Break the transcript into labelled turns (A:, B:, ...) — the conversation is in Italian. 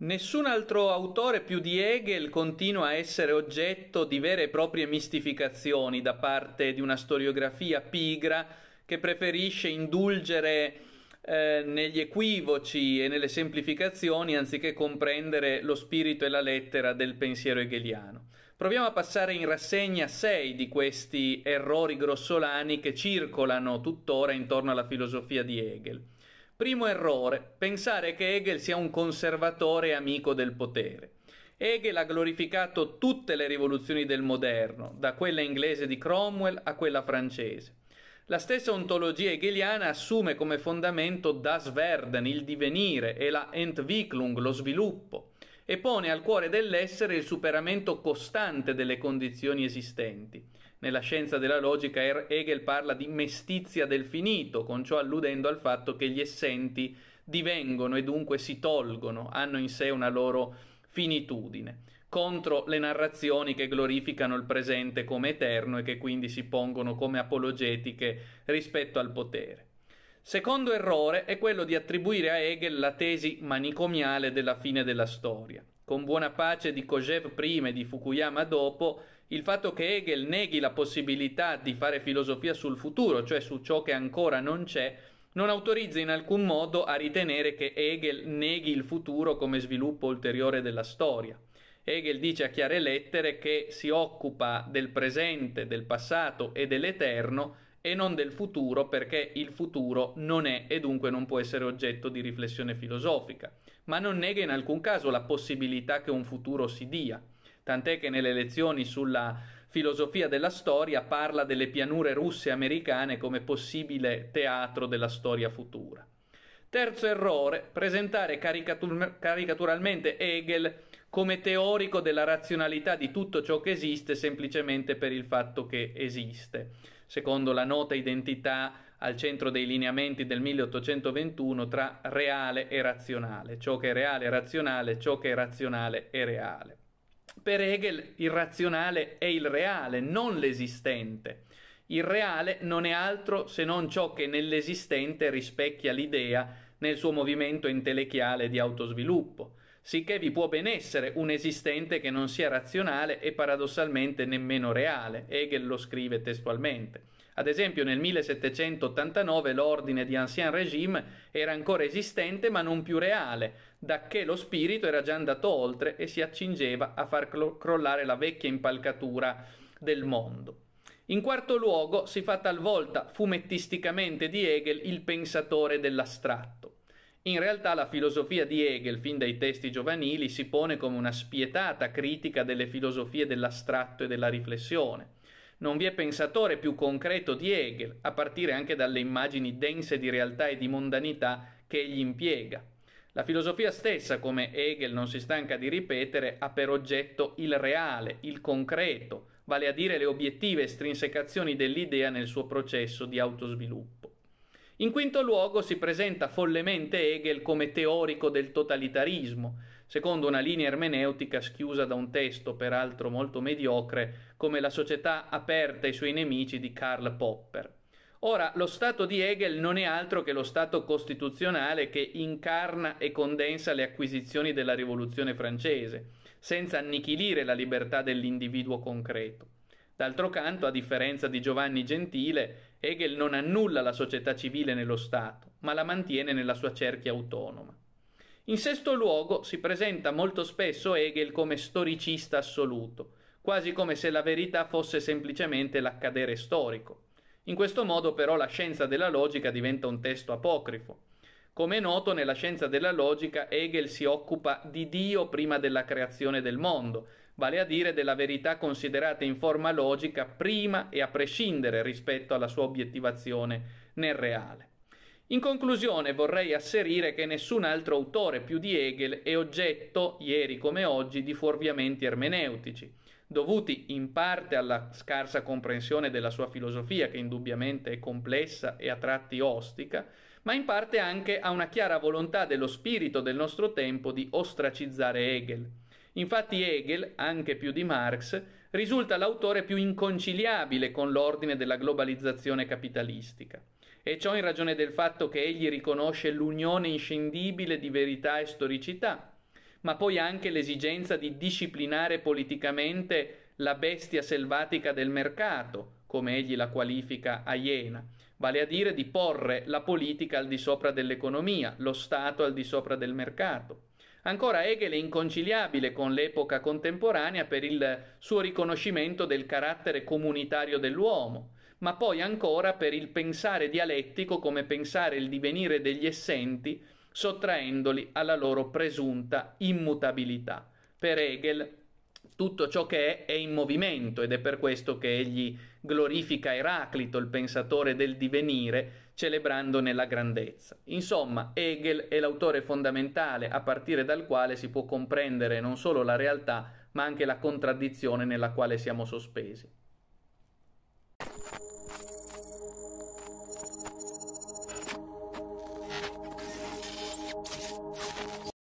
A: Nessun altro autore più di Hegel continua a essere oggetto di vere e proprie mistificazioni da parte di una storiografia pigra che preferisce indulgere eh, negli equivoci e nelle semplificazioni anziché comprendere lo spirito e la lettera del pensiero hegeliano. Proviamo a passare in rassegna sei di questi errori grossolani che circolano tuttora intorno alla filosofia di Hegel. Primo errore, pensare che Hegel sia un conservatore amico del potere. Hegel ha glorificato tutte le rivoluzioni del moderno, da quella inglese di Cromwell a quella francese. La stessa ontologia hegeliana assume come fondamento Das Werden, il divenire, e la Entwicklung, lo sviluppo e pone al cuore dell'essere il superamento costante delle condizioni esistenti. Nella scienza della logica er-, Hegel parla di mestizia del finito, con ciò alludendo al fatto che gli essenti divengono e dunque si tolgono, hanno in sé una loro finitudine, contro le narrazioni che glorificano il presente come eterno e che quindi si pongono come apologetiche rispetto al potere. Secondo errore è quello di attribuire a Hegel la tesi manicomiale della fine della storia. Con buona pace di Kojev prima e di Fukuyama dopo, il fatto che Hegel neghi la possibilità di fare filosofia sul futuro, cioè su ciò che ancora non c'è, non autorizza in alcun modo a ritenere che Hegel neghi il futuro come sviluppo ulteriore della storia. Hegel dice a chiare lettere che si occupa del presente, del passato e dell'eterno e non del futuro perché il futuro non è e dunque non può essere oggetto di riflessione filosofica, ma non nega in alcun caso la possibilità che un futuro si dia, tant'è che nelle lezioni sulla filosofia della storia parla delle pianure russe e americane come possibile teatro della storia futura. Terzo errore, presentare caricatur- caricaturalmente Hegel come teorico della razionalità di tutto ciò che esiste semplicemente per il fatto che esiste secondo la nota identità al centro dei lineamenti del 1821 tra reale e razionale, ciò che è reale è razionale, ciò che è razionale è reale. Per Hegel il razionale è il reale, non l'esistente. Il reale non è altro se non ciò che nell'esistente rispecchia l'idea nel suo movimento entelechiale di autosviluppo sicché vi può ben essere un esistente che non sia razionale e paradossalmente nemmeno reale, Hegel lo scrive testualmente. Ad esempio nel 1789 l'ordine di Ancien Régime era ancora esistente ma non più reale, dacché lo spirito era già andato oltre e si accingeva a far crollare la vecchia impalcatura del mondo. In quarto luogo si fa talvolta fumettisticamente di Hegel il pensatore dell'astratto. In realtà la filosofia di Hegel, fin dai testi giovanili, si pone come una spietata critica delle filosofie dell'astratto e della riflessione. Non vi è pensatore più concreto di Hegel, a partire anche dalle immagini dense di realtà e di mondanità che egli impiega. La filosofia stessa, come Hegel non si stanca di ripetere, ha per oggetto il reale, il concreto, vale a dire le obiettive estrinsecazioni dell'idea nel suo processo di autosviluppo. In quinto luogo si presenta follemente Hegel come teorico del totalitarismo, secondo una linea ermeneutica schiusa da un testo peraltro molto mediocre come La società aperta ai suoi nemici di Karl Popper. Ora, lo Stato di Hegel non è altro che lo Stato costituzionale che incarna e condensa le acquisizioni della Rivoluzione francese, senza annichilire la libertà dell'individuo concreto. D'altro canto, a differenza di Giovanni Gentile, Hegel non annulla la società civile nello Stato, ma la mantiene nella sua cerchia autonoma. In sesto luogo si presenta molto spesso Hegel come storicista assoluto, quasi come se la verità fosse semplicemente l'accadere storico. In questo modo però la scienza della logica diventa un testo apocrifo. Come è noto, nella scienza della logica Hegel si occupa di Dio prima della creazione del mondo, vale a dire della verità considerata in forma logica prima e a prescindere rispetto alla sua obiettivazione nel reale. In conclusione vorrei asserire che nessun altro autore più di Hegel è oggetto, ieri come oggi, di fuorviamenti ermeneutici, dovuti in parte alla scarsa comprensione della sua filosofia, che indubbiamente è complessa e a tratti ostica, ma in parte anche a una chiara volontà dello spirito del nostro tempo di ostracizzare Hegel Infatti Hegel, anche più di Marx, risulta l'autore più inconciliabile con l'ordine della globalizzazione capitalistica, e ciò in ragione del fatto che egli riconosce l'unione inscindibile di verità e storicità, ma poi anche l'esigenza di disciplinare politicamente la bestia selvatica del mercato, come egli la qualifica a Iena, vale a dire di porre la politica al di sopra dell'economia, lo Stato al di sopra del mercato. Ancora Hegel è inconciliabile con l'epoca contemporanea per il suo riconoscimento del carattere comunitario dell'uomo, ma poi ancora per il pensare dialettico come pensare il divenire degli essenti sottraendoli alla loro presunta immutabilità. Per Hegel tutto ciò che è è in movimento ed è per questo che egli glorifica Eraclito, il pensatore del divenire, celebrandone la grandezza. Insomma, Hegel è l'autore fondamentale a partire dal quale si può comprendere non solo la realtà, ma anche la contraddizione nella quale siamo sospesi.